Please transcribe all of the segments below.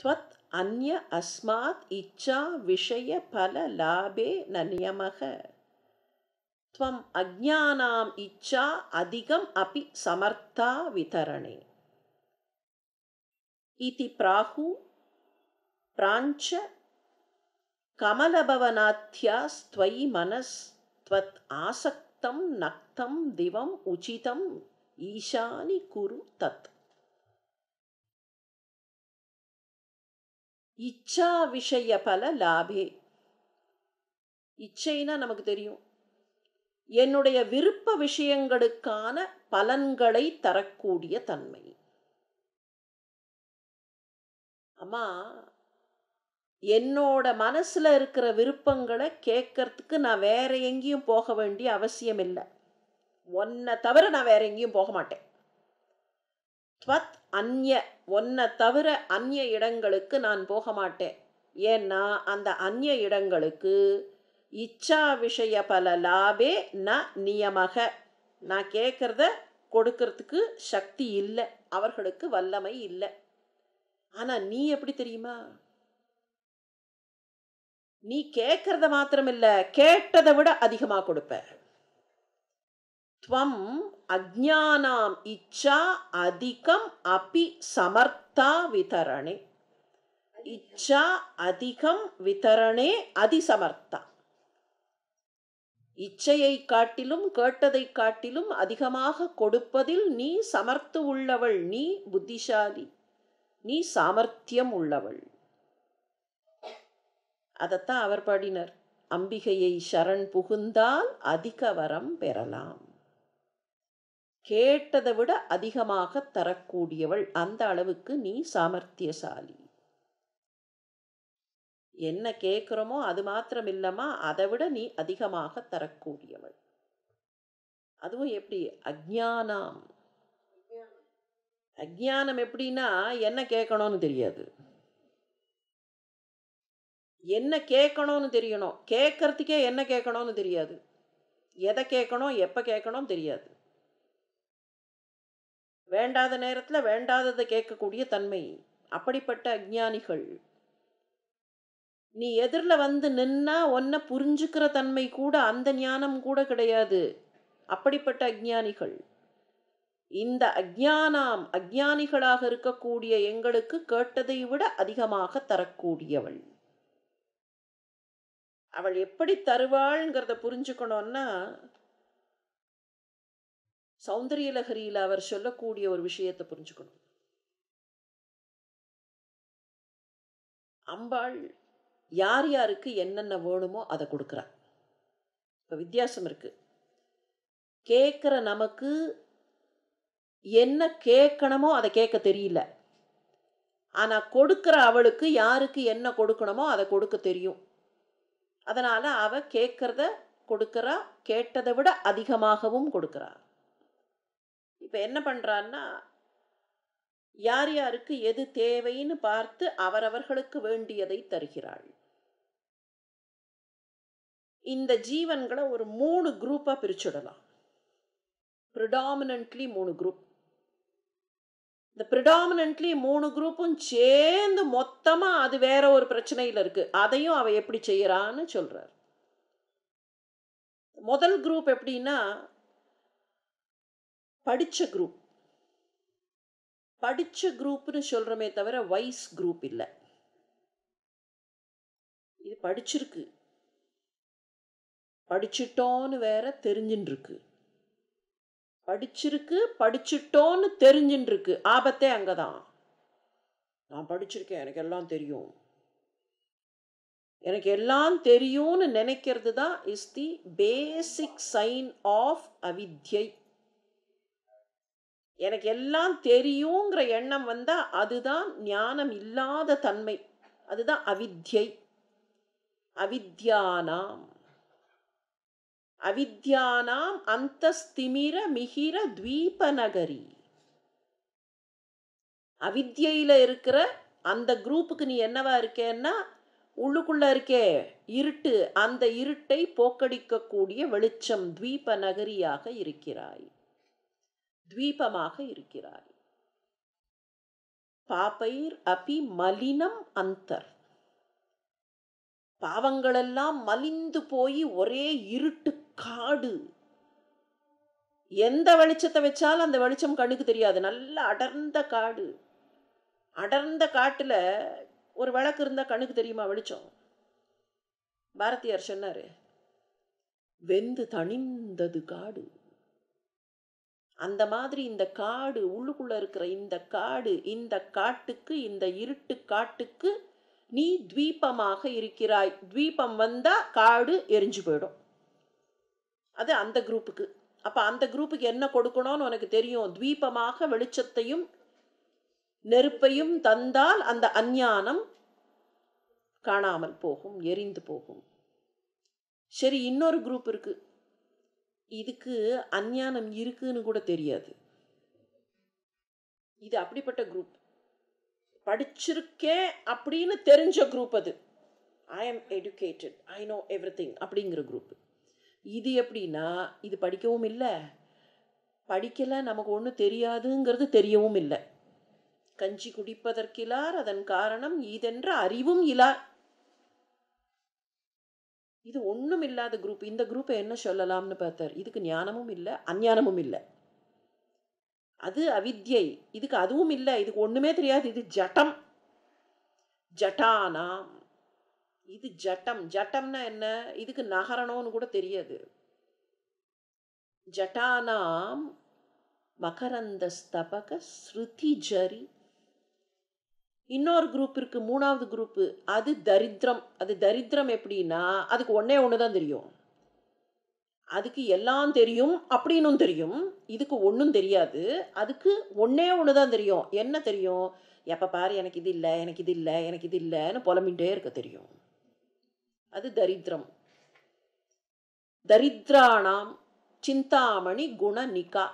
त्वत् अन्य अस्मात् इच्छा विषय फल लाभे न नियमः त्वम् अज्ञानाम् इच्छा अधिकम् अपि समर्था वितरणे इति प्राहु प्राञ्च मनस् त्वत् आसक्तं नक्तं दिवम् उचितम् ईशानि कुरु तत् இச்சா விஷய பல லாபே இச்சைனா நமக்கு தெரியும் என்னுடைய விருப்ப விஷயங்களுக்கான பலன்களை தரக்கூடிய தன்மை அம்மா என்னோட மனசில் இருக்கிற விருப்பங்களை கேட்கறதுக்கு நான் வேற எங்கேயும் போக வேண்டிய அவசியம் இல்லை ஒன்றை தவிர நான் வேற எங்கேயும் போக மாட்டேன் துவத் அந்நிய ஒன்றை தவிர அந்நிய இடங்களுக்கு நான் போக மாட்டேன் ஏன்னா அந்த அந்நிய இடங்களுக்கு இச்சா விஷய பல லாபே ந நியமக நான் கேட்குறத கொடுக்கறதுக்கு சக்தி இல்லை அவர்களுக்கு வல்லமை இல்லை ஆனால் நீ எப்படி தெரியுமா நீ கேட்கறத மாத்திரமில்லை கேட்டதை விட அதிகமாக கொடுப்ப ஸ்வம் அஜானாம் இச்சா அதிகம் அபி சமர்த்தா விதரணே இச்சா அதிகம் விதரணே அதிசமர்த்தா இச்சையை காட்டிலும் கேட்டதை காட்டிலும் அதிகமாக கொடுப்பதில் நீ சமர்த்து உள்ளவள் நீ புத்திசாலி நீ சாமர்த்தியம் உள்ளவள் அதைத்தான் அவர் பாடினர் அம்பிகையை சரண் புகுந்தால் அதிக வரம் பெறலாம் கேட்டதை விட அதிகமாக தரக்கூடியவள் அந்த அளவுக்கு நீ சாமர்த்தியசாலி என்ன கேட்குறோமோ அது மாத்திரம் இல்லைம்மா அதை விட நீ அதிகமாக தரக்கூடியவள் அதுவும் எப்படி அஜானாம் அஜானம் எப்படின்னா என்ன கேட்கணும்னு தெரியாது என்ன கேட்கணும்னு தெரியணும் கேட்கறதுக்கே என்ன கேட்கணும்னு தெரியாது எதை கேட்கணும் எப்போ கேட்கணும் தெரியாது வேண்டாத நேரத்தில் வேண்டாததை கேட்கக்கூடிய தன்மை அப்படிப்பட்ட அஜானிகள் நீ எதிரில் வந்து நின்னா ஒன்றை புரிஞ்சுக்கிற தன்மை கூட அந்த ஞானம் கூட கிடையாது அப்படிப்பட்ட அஜானிகள் இந்த அஜானாம் அஜானிகளாக இருக்கக்கூடிய எங்களுக்கு கேட்டதை விட அதிகமாக தரக்கூடியவள் அவள் எப்படி தருவாள்ங்கிறத புரிஞ்சுக்கணும்னா சௌந்தரியலகரியில் அவர் சொல்லக்கூடிய ஒரு விஷயத்தை புரிஞ்சுக்கணும் அம்பாள் யார் யாருக்கு என்னென்ன வேணுமோ அதை கொடுக்குறா இப்போ வித்தியாசம் இருக்குது கேட்குற நமக்கு என்ன கேட்கணுமோ அதை கேட்க தெரியல ஆனால் கொடுக்குற அவளுக்கு யாருக்கு என்ன கொடுக்கணுமோ அதை கொடுக்க தெரியும் அதனால் அவள் கேட்குறத கொடுக்குறா கேட்டதை விட அதிகமாகவும் கொடுக்குறா இப்போ என்ன பண்ணுறான்னா யார் யாருக்கு எது தேவைன்னு பார்த்து அவரவர்களுக்கு வேண்டியதை தருகிறாள் இந்த ஜீவன்களை ஒரு மூணு குரூப்பாக பிரிச்சுடலாம் ப்ரிடாமினன்ட்லி மூணு குரூப் இந்த ப்ரிடாமினன்ட்லி மூணு குரூப்பும் சேர்ந்து மொத்தமாக அது வேற ஒரு பிரச்சனையில் இருக்குது அதையும் அவள் எப்படி செய்கிறான்னு சொல்கிறார் முதல் குரூப் எப்படின்னா படித்த குரூப் படித்த குரூப்னு சொல்கிறோமே தவிர வைஸ் குரூப் இல்லை இது படிச்சிருக்கு படிச்சிட்டோன்னு வேற தெரிஞ்சுன்னு இருக்கு படிச்சிருக்கு படிச்சிட்டோன்னு தெரிஞ்சுன்னு இருக்கு ஆபத்தே அங்கே தான் நான் படிச்சிருக்கேன் எனக்கு எல்லாம் தெரியும் எனக்கு எல்லாம் தெரியும்னு நினைக்கிறது தான் is the basic sign of அவித்யை எனக்கு எல்லாம் தெரியுங்கிற எண்ணம் வந்தால் அதுதான் ஞானம் இல்லாத தன்மை அதுதான் அவித்யை அவித்யானாம் அவித்யானாம் அந்தஸ்திமிர மிகிர துவீபநகரி அவித்யில இருக்கிற அந்த குரூப்புக்கு நீ என்னவா இருக்கேன்னா உள்ளுக்குள்ள இருக்கே இருட்டு அந்த இருட்டை போக்கடிக்கக்கூடிய வெளிச்சம் துவீப நகரியாக இருக்கிறாய் துவீபமாக இருக்கிறார் பாப்பைர் அபி மலினம் அந்தர் பாவங்களெல்லாம் மலிந்து போய் ஒரே இருட்டு காடு எந்த வெளிச்சத்தை வச்சாலும் அந்த வெளிச்சம் கண்ணுக்கு தெரியாது நல்ல அடர்ந்த காடு அடர்ந்த காட்டில் ஒரு விளக்கு இருந்தால் கண்ணுக்கு தெரியுமா வெளிச்சம் பாரதியார் சொன்னார் வெந்து தணிந்தது காடு அந்த மாதிரி இந்த காடு உள்ளுக்குள்ளே இருக்கிற இந்த காடு இந்த காட்டுக்கு இந்த இருட்டு காட்டுக்கு நீ துவீபமாக இருக்கிறாய் துவீபம் வந்தால் காடு எரிஞ்சு போயிடும் அது அந்த குரூப்புக்கு அப்போ அந்த குரூப்புக்கு என்ன கொடுக்கணும்னு உனக்கு தெரியும் துவீபமாக வெளிச்சத்தையும் நெருப்பையும் தந்தால் அந்த அஞ்ஞானம் காணாமல் போகும் எரிந்து போகும் சரி இன்னொரு குரூப் இருக்குது இதுக்கு அஞ்ஞானம் இருக்குன்னு கூட தெரியாது இது அப்படிப்பட்ட குரூப் படிச்சிருக்கேன் அப்படின்னு தெரிஞ்ச குரூப் அது I am educated I know everything அப்படிங்கிற குரூப் இது எப்படின்னா இது படிக்கவும் இல்லை படிக்கலை நமக்கு ஒன்றும் தெரியாதுங்கிறது தெரியவும் இல்லை கஞ்சி குடிப்பதற்கிலார் அதன் காரணம் இதென்ற அறிவும் இலா இது ஒன்றும் இல்லாத குரூப் இந்த குரூப்பை என்ன சொல்லலாம்னு பார்த்தார் இதுக்கு ஞானமும் இல்லை அஞ்ஞானமும் இல்லை அது அவித்யை இதுக்கு அதுவும் இல்லை இதுக்கு ஒன்றுமே தெரியாது இது ஜட்டம் ஜட்டானாம் இது ஜட்டம் ஜட்டம்னா என்ன இதுக்கு நகரணும்னு கூட தெரியாது ஜட்டானாம் மகரந்த ஸ்தபக ஜரி இன்னொரு குரூப் இருக்குது மூணாவது குரூப்பு அது தரித்திரம் அது தரித்திரம் எப்படின்னா அதுக்கு ஒன்றே ஒன்று தான் தெரியும் அதுக்கு எல்லாம் தெரியும் அப்படின்னும் தெரியும் இதுக்கு ஒன்றும் தெரியாது அதுக்கு ஒன்றே ஒன்று தான் தெரியும் என்ன தெரியும் எப்போ பாரு எனக்கு இது இல்லை எனக்கு இது இல்லை எனக்கு இது இல்லைன்னு புலம்பின்ண்டே இருக்க தெரியும் அது தரித்திரம் தரித்ராணாம் சிந்தாமணி குண நிகா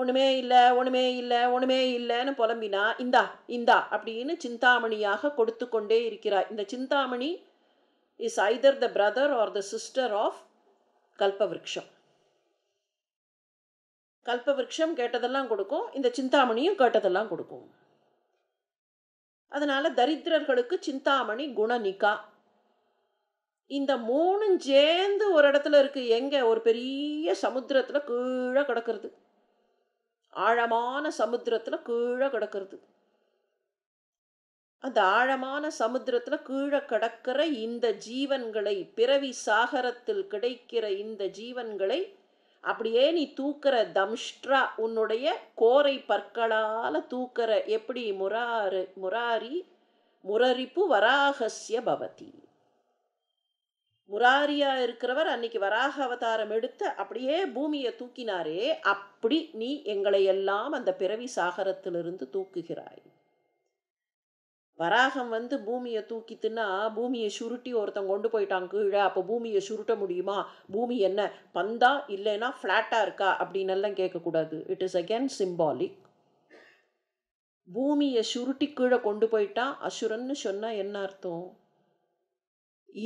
ஒன்றுமே இல்லை ஒன்றுமே இல்லை ஒன்றுமே இல்லைன்னு புலம்பினா இந்தா இந்தா அப்படின்னு சிந்தாமணியாக கொடுத்து கொண்டே இருக்கிறாய் இந்த சிந்தாமணி is either the brother or the sister of கல்பவிருக்ஷம் கல்பவிருக்ஷம் கேட்டதெல்லாம் கொடுக்கும் இந்த சிந்தாமணியும் கேட்டதெல்லாம் கொடுக்கும் அதனால் தரித்திரர்களுக்கு சிந்தாமணி குணநிகா இந்த மூணும் சேர்ந்து ஒரு இடத்துல இருக்குது எங்கே ஒரு பெரிய சமுத்திரத்தில் கீழே கிடக்கிறது ஆழமான சமுத்திரத்தில் கீழே கிடக்கிறது அந்த ஆழமான சமுத்திரத்தில் கீழே கிடக்கிற இந்த ஜீவன்களை பிறவி சாகரத்தில் கிடைக்கிற இந்த ஜீவன்களை அப்படியே நீ தூக்கிற தம்ஷ்ட்ரா உன்னுடைய கோரை பற்களால் தூக்கிற எப்படி முராறு முராரி முரரிப்பு வராகசிய பவதி முராரியா இருக்கிறவர் அன்னைக்கு வராக அவதாரம் எடுத்து அப்படியே பூமியை தூக்கினாரே அப்படி நீ எங்களை எல்லாம் அந்த பிறவி சாகரத்திலிருந்து தூக்குகிறாய் வராகம் வந்து பூமியை தூக்கித்துன்னா பூமியை சுருட்டி ஒருத்தன் கொண்டு போயிட்டான் கீழே அப்போ பூமியை சுருட்ட முடியுமா பூமி என்ன பந்தா இல்லைன்னா ஃப்ளாட்டாக இருக்கா அப்படின்னு எல்லாம் கேட்கக்கூடாது இட் இஸ் அகேன் சிம்பாலிக் பூமியை சுருட்டி கீழே கொண்டு போயிட்டான் அசுரன்னு சொன்னால் என்ன அர்த்தம்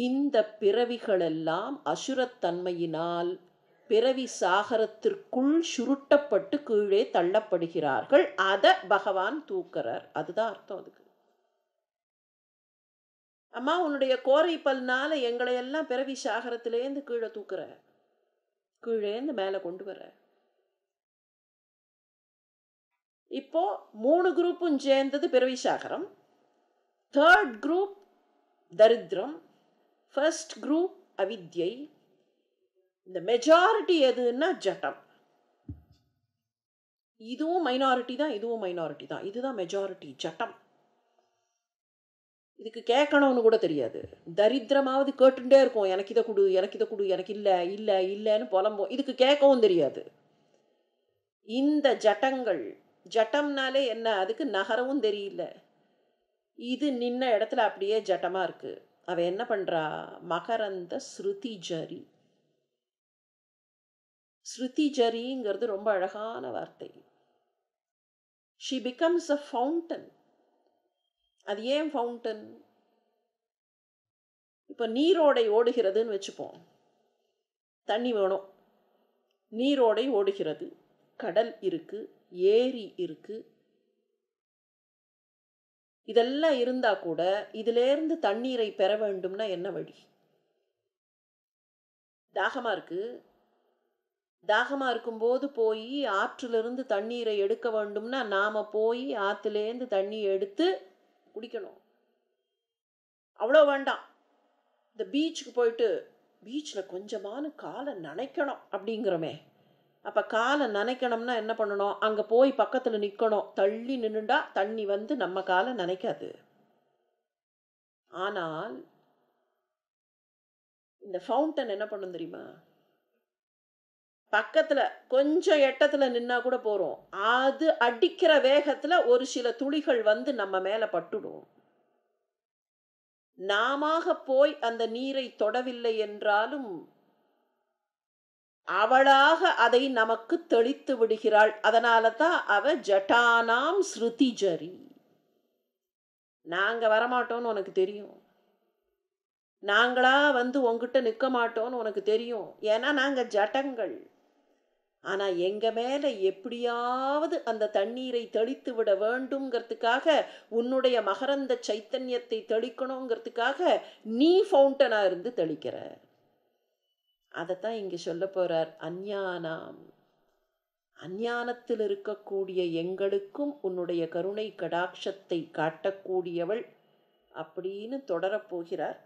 இந்த பிறவிகளெல்லாம் அசுரத்தன்மையினால் பிறவி சாகரத்திற்குள் சுருட்டப்பட்டு கீழே தள்ளப்படுகிறார்கள் அதை பகவான் தூக்கிறார் அதுதான் அர்த்தம் அதுக்கு அம்மா உன்னுடைய கோரை பல்னால எங்களை எல்லாம் பிறவி சாகரத்திலேருந்து கீழே தூக்குற கீழேந்து மேலே கொண்டு வர இப்போ மூணு குரூப்பும் சேர்ந்தது பிறவி சாகரம் தேர்ட் குரூப் தரித்திரம் ஃபர்ஸ்ட் குரூப் அவித்யை இந்த மெஜாரிட்டி எதுன்னா ஜட்டம் இதுவும் மைனாரிட்டி தான் இதுவும் மைனாரிட்டி தான் இதுதான் மெஜாரிட்டி ஜட்டம் இதுக்கு கேட்கணும்னு கூட தெரியாது தரித்திரமாவது கேட்டுட்டே இருக்கும் எனக்கு இதை கொடு எனக்கு இதை கொடு எனக்கு இல்லை இல்லை இல்லைன்னு புலம்போம் இதுக்கு கேட்கவும் தெரியாது இந்த ஜட்டங்கள் ஜட்டம்னாலே என்ன அதுக்கு நகரவும் தெரியல இது நின்ன இடத்துல அப்படியே ஜட்டமாக இருக்குது அவள் என்ன பண்ணுறா மகரந்த ஸ்ருதி ஜரி ஸ்ருதி ஜரிங்கிறது ரொம்ப அழகான வார்த்தை ஷி பிகம்ஸ் அ ஃபவுண்டன் அது ஏன் ஃபவுண்டன் இப்போ நீரோடை ஓடுகிறதுன்னு வச்சுப்போம் தண்ணி வேணும் நீரோடை ஓடுகிறது கடல் இருக்குது ஏரி இருக்குது இதெல்லாம் இருந்தா கூட இதிலேருந்து தண்ணீரை பெற வேண்டும்னா என்ன வழி தாகமா இருக்கு தாகமாக இருக்கும்போது போய் ஆற்றிலிருந்து தண்ணீரை எடுக்க வேண்டும்னா நாம் போய் ஆற்றுலேருந்து தண்ணி எடுத்து குடிக்கணும் அவ்வளோ வேண்டாம் இந்த பீச்சுக்கு போயிட்டு பீச்சில் கொஞ்சமான காலை நனைக்கணும் அப்படிங்கிறோமே அப்போ காலை நனைக்கணும்னா என்ன பண்ணணும் அங்கே போய் பக்கத்தில் நிற்கணும் தள்ளி நின்றுண்டா தண்ணி வந்து நம்ம காலை நனைக்காது ஆனால் இந்த ஃபவுண்டன் என்ன பண்ணும் தெரியுமா பக்கத்தில் கொஞ்சம் எட்டத்தில் நின்னா கூட போகிறோம் அது அடிக்கிற வேகத்தில் ஒரு சில துளிகள் வந்து நம்ம மேலே பட்டுடும் நாம போய் அந்த நீரை தொடவில்லை என்றாலும் அவளாக அதை நமக்கு தெளித்து விடுகிறாள் அதனால தான் அவ ஜட்டானாம் ஜரி நாங்கள் வரமாட்டோம்னு உனக்கு தெரியும் நாங்களா வந்து உங்ககிட்ட நிற்க மாட்டோம்னு உனக்கு தெரியும் ஏன்னா நாங்கள் ஜட்டங்கள் ஆனால் எங்கள் மேலே எப்படியாவது அந்த தண்ணீரை தெளித்து விட வேண்டுங்கிறதுக்காக உன்னுடைய மகரந்த சைத்தன்யத்தை தெளிக்கணுங்கிறதுக்காக நீ ஃபவுண்டனாக இருந்து தெளிக்கிற அதைத்தான் இங்கே சொல்ல போகிறார் அஞ்ஞானாம் அஞ்ஞானத்தில் இருக்கக்கூடிய எங்களுக்கும் உன்னுடைய கருணை கடாட்சத்தை காட்டக்கூடியவள் அப்படின்னு தொடரப்போகிறார்